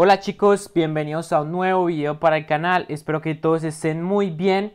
Hola chicos, bienvenidos a un nuevo video para el canal, espero que todos estén muy bien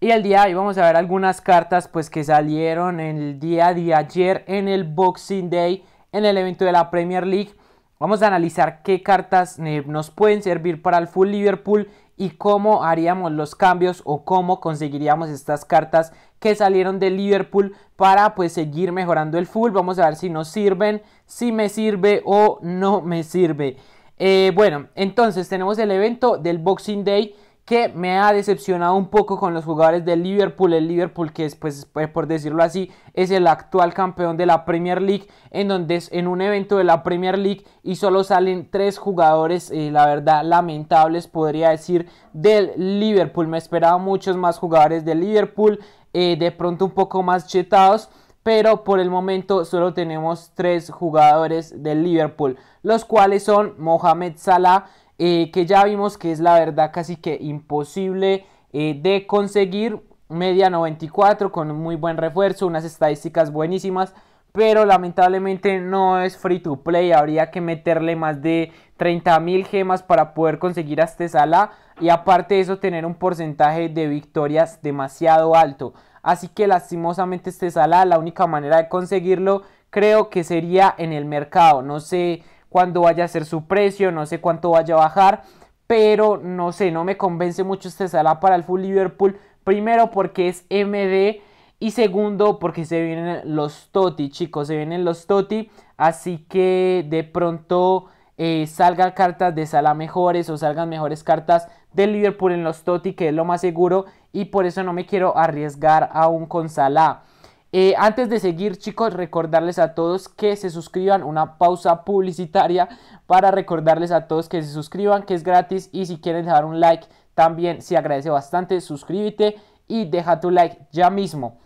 y el día de hoy vamos a ver algunas cartas pues que salieron el día de ayer en el Boxing Day en el evento de la Premier League vamos a analizar qué cartas eh, nos pueden servir para el Full Liverpool y cómo haríamos los cambios o cómo conseguiríamos estas cartas que salieron de Liverpool para pues seguir mejorando el Full vamos a ver si nos sirven, si me sirve o no me sirve eh, bueno, entonces tenemos el evento del Boxing Day que me ha decepcionado un poco con los jugadores del Liverpool. El Liverpool que es, pues, pues, por decirlo así, es el actual campeón de la Premier League, en donde es en un evento de la Premier League y solo salen tres jugadores, eh, la verdad, lamentables, podría decir, del Liverpool. Me esperaba muchos más jugadores del Liverpool, eh, de pronto un poco más chetados pero por el momento solo tenemos tres jugadores del Liverpool, los cuales son Mohamed Salah, eh, que ya vimos que es la verdad casi que imposible eh, de conseguir, media 94 con muy buen refuerzo, unas estadísticas buenísimas, pero lamentablemente no es free to play, habría que meterle más de 30.000 gemas para poder conseguir a este Salah y aparte de eso tener un porcentaje de victorias demasiado alto. Así que lastimosamente este Salah, la única manera de conseguirlo creo que sería en el mercado. No sé cuándo vaya a ser su precio, no sé cuánto vaya a bajar, pero no sé, no me convence mucho este Salah para el Full Liverpool. Primero porque es MD y segundo porque se vienen los Toti, chicos, se vienen los Toti. Así que de pronto eh, salgan cartas de Salah mejores o salgan mejores cartas del Liverpool en los Totti, que es lo más seguro, y por eso no me quiero arriesgar aún con Salah. Eh, antes de seguir, chicos, recordarles a todos que se suscriban. Una pausa publicitaria para recordarles a todos que se suscriban, que es gratis. Y si quieren dejar un like, también se agradece bastante. Suscríbete y deja tu like ya mismo.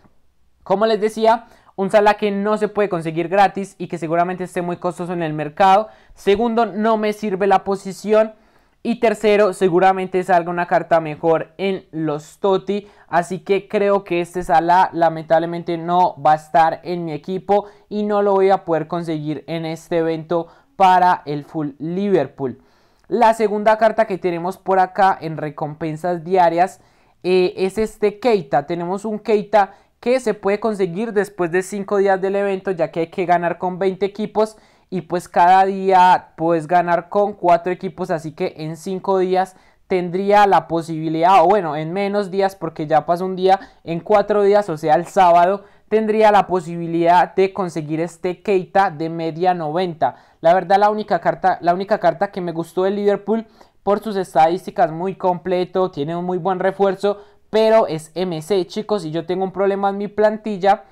Como les decía, un sala que no se puede conseguir gratis y que seguramente esté muy costoso en el mercado. Segundo, no me sirve la posición. Y tercero, seguramente salga una carta mejor en los Toti. Así que creo que este sala lamentablemente no va a estar en mi equipo y no lo voy a poder conseguir en este evento para el Full Liverpool. La segunda carta que tenemos por acá en recompensas diarias eh, es este Keita. Tenemos un Keita que se puede conseguir después de 5 días del evento ya que hay que ganar con 20 equipos y pues cada día puedes ganar con cuatro equipos, así que en cinco días tendría la posibilidad, o bueno, en menos días porque ya pasó un día, en cuatro días, o sea, el sábado, tendría la posibilidad de conseguir este Keita de media 90. La verdad, la única carta, la única carta que me gustó del Liverpool por sus estadísticas muy completo, tiene un muy buen refuerzo, pero es MC, chicos, y yo tengo un problema en mi plantilla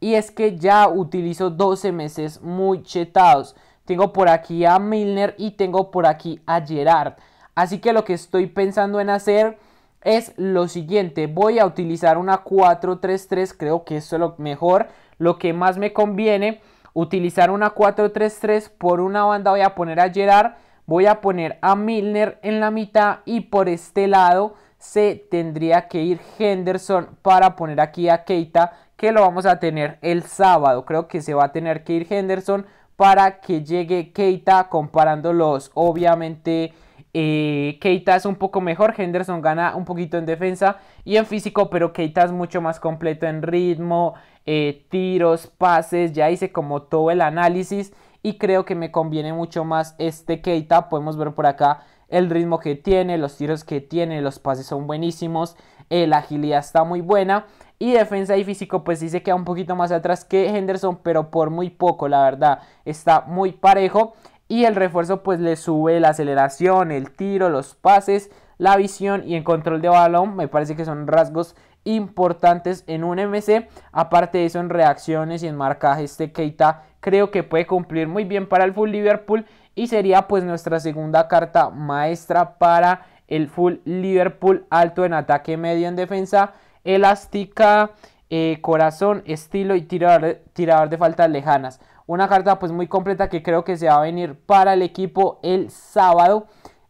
y es que ya utilizo 12 meses muy chetados. Tengo por aquí a Milner y tengo por aquí a Gerard. Así que lo que estoy pensando en hacer es lo siguiente. Voy a utilizar una 4-3-3. Creo que eso es lo mejor. Lo que más me conviene. Utilizar una 4-3-3. Por una banda voy a poner a Gerard. Voy a poner a Milner en la mitad. Y por este lado se tendría que ir Henderson para poner aquí a Keita que lo vamos a tener el sábado. Creo que se va a tener que ir Henderson para que llegue Keita comparándolos. Obviamente eh, Keita es un poco mejor, Henderson gana un poquito en defensa y en físico, pero Keita es mucho más completo en ritmo, eh, tiros, pases, ya hice como todo el análisis y creo que me conviene mucho más este Keita, podemos ver por acá el ritmo que tiene, los tiros que tiene, los pases son buenísimos, eh, la agilidad está muy buena y defensa y físico, pues sí se queda un poquito más atrás que Henderson, pero por muy poco, la verdad. Está muy parejo. Y el refuerzo, pues le sube la aceleración, el tiro, los pases, la visión y el control de balón. Me parece que son rasgos importantes en un MC. Aparte de eso, en reacciones y en marcaje, este Keita creo que puede cumplir muy bien para el Full Liverpool. Y sería pues nuestra segunda carta maestra para el Full Liverpool. Alto en ataque, medio en defensa elástica, eh, corazón, estilo y tirador, de faltas lejanas. Una carta pues muy completa que creo que se va a venir para el equipo el sábado.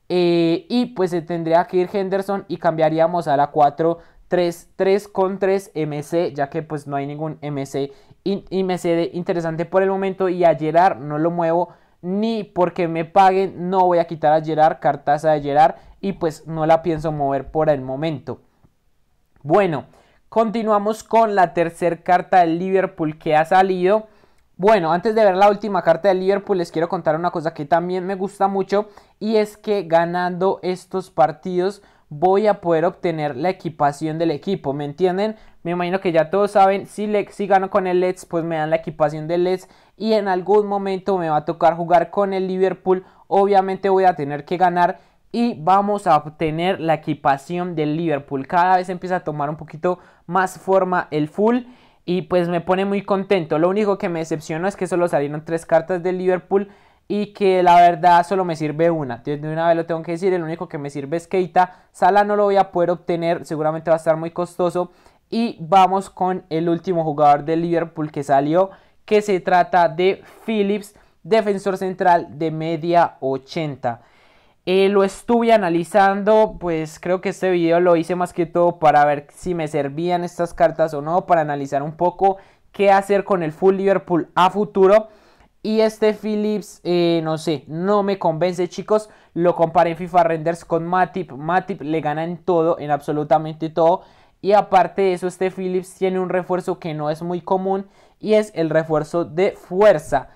Eh, y pues se tendría que ir Henderson y cambiaríamos a la 4-3-3 con 3 MC, ya que pues no hay ningún MC, y MC interesante por el momento. Y a Gerard no lo muevo ni porque me paguen, no voy a quitar a Gerard, cartaza de Gerard, y pues no la pienso mover por el momento. Bueno, continuamos con la tercera carta del Liverpool que ha salido. Bueno, antes de ver la última carta del Liverpool les quiero contar una cosa que también me gusta mucho y es que ganando estos partidos voy a poder obtener la equipación del equipo, ¿me entienden? Me imagino que ya todos saben, si, le, si gano con el LEDs, pues me dan la equipación del Leeds y en algún momento me va a tocar jugar con el Liverpool, obviamente voy a tener que ganar y vamos a obtener la equipación del Liverpool. Cada vez empieza a tomar un poquito más forma el full y pues me pone muy contento. Lo único que me decepcionó es que solo salieron tres cartas del Liverpool y que la verdad solo me sirve una. De una vez lo tengo que decir, el único que me sirve es Keita. Sala no lo voy a poder obtener, seguramente va a estar muy costoso. Y vamos con el último jugador del Liverpool que salió, que se trata de Phillips, defensor central de media 80. Eh, lo estuve analizando, pues creo que este video lo hice más que todo para ver si me servían estas cartas o no, para analizar un poco qué hacer con el full Liverpool a futuro. Y este Phillips, eh, no sé, no me convence, chicos. Lo comparé en FIFA Renders con Matip. Matip le gana en todo, en absolutamente todo. Y aparte de eso, este Phillips tiene un refuerzo que no es muy común. Y es el refuerzo de fuerza.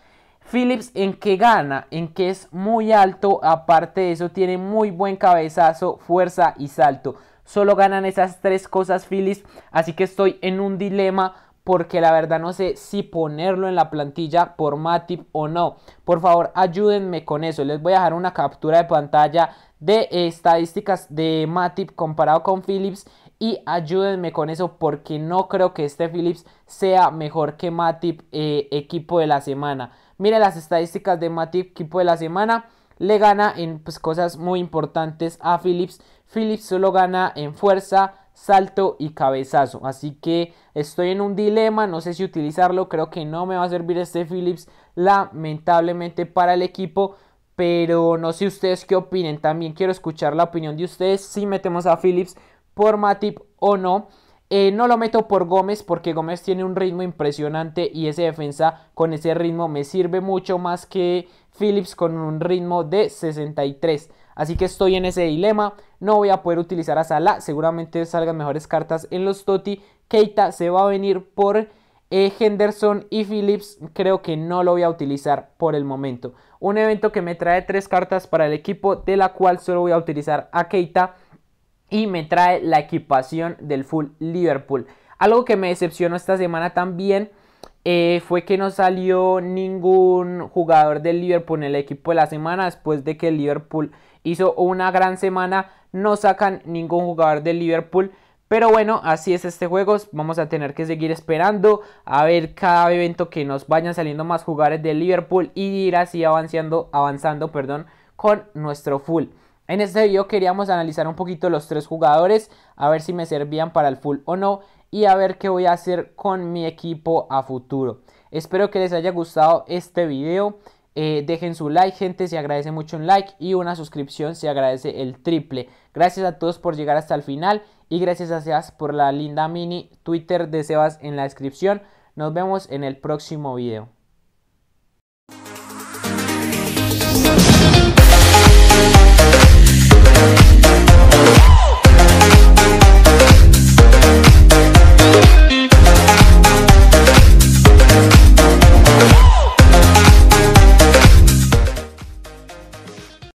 Phillips en que gana, en que es muy alto, aparte de eso tiene muy buen cabezazo, fuerza y salto. Solo ganan esas tres cosas Phillips, así que estoy en un dilema porque la verdad no sé si ponerlo en la plantilla por Matip o no. Por favor, ayúdenme con eso. Les voy a dejar una captura de pantalla de estadísticas de Matip comparado con Phillips y ayúdenme con eso porque no creo que este Phillips sea mejor que Matip eh, equipo de la semana. Miren las estadísticas de Matip equipo de la semana. Le gana en pues, cosas muy importantes a Phillips. Phillips solo gana en fuerza, salto y cabezazo. Así que estoy en un dilema, no sé si utilizarlo. Creo que no me va a servir este Phillips lamentablemente para el equipo. Pero no sé ustedes qué opinen. También quiero escuchar la opinión de ustedes si metemos a Phillips por Matip o no. Eh, no lo meto por Gómez porque Gómez tiene un ritmo impresionante y ese defensa con ese ritmo me sirve mucho más que Phillips con un ritmo de 63. Así que estoy en ese dilema. No voy a poder utilizar a Sala Seguramente salgan mejores cartas en los Toti. Keita se va a venir por eh, Henderson y Phillips. Creo que no lo voy a utilizar por el momento. Un evento que me trae tres cartas para el equipo de la cual solo voy a utilizar a Keita y me trae la equipación del full Liverpool. Algo que me decepcionó esta semana también eh, fue que no salió ningún jugador del Liverpool en el equipo de la semana después de que el Liverpool hizo una gran semana. No sacan ningún jugador del Liverpool. Pero bueno, así es este juego. Vamos a tener que seguir esperando a ver cada evento que nos vayan saliendo más jugadores del Liverpool y ir así avanzando, avanzando perdón, con nuestro full. En este video queríamos analizar un poquito los tres jugadores, a ver si me servían para el full o no y a ver qué voy a hacer con mi equipo a futuro. Espero que les haya gustado este video. Eh, dejen su like, gente, se agradece mucho un like y una suscripción, se agradece el triple. Gracias a todos por llegar hasta el final y gracias a Sebas por la linda mini Twitter de Sebas en la descripción. Nos vemos en el próximo video.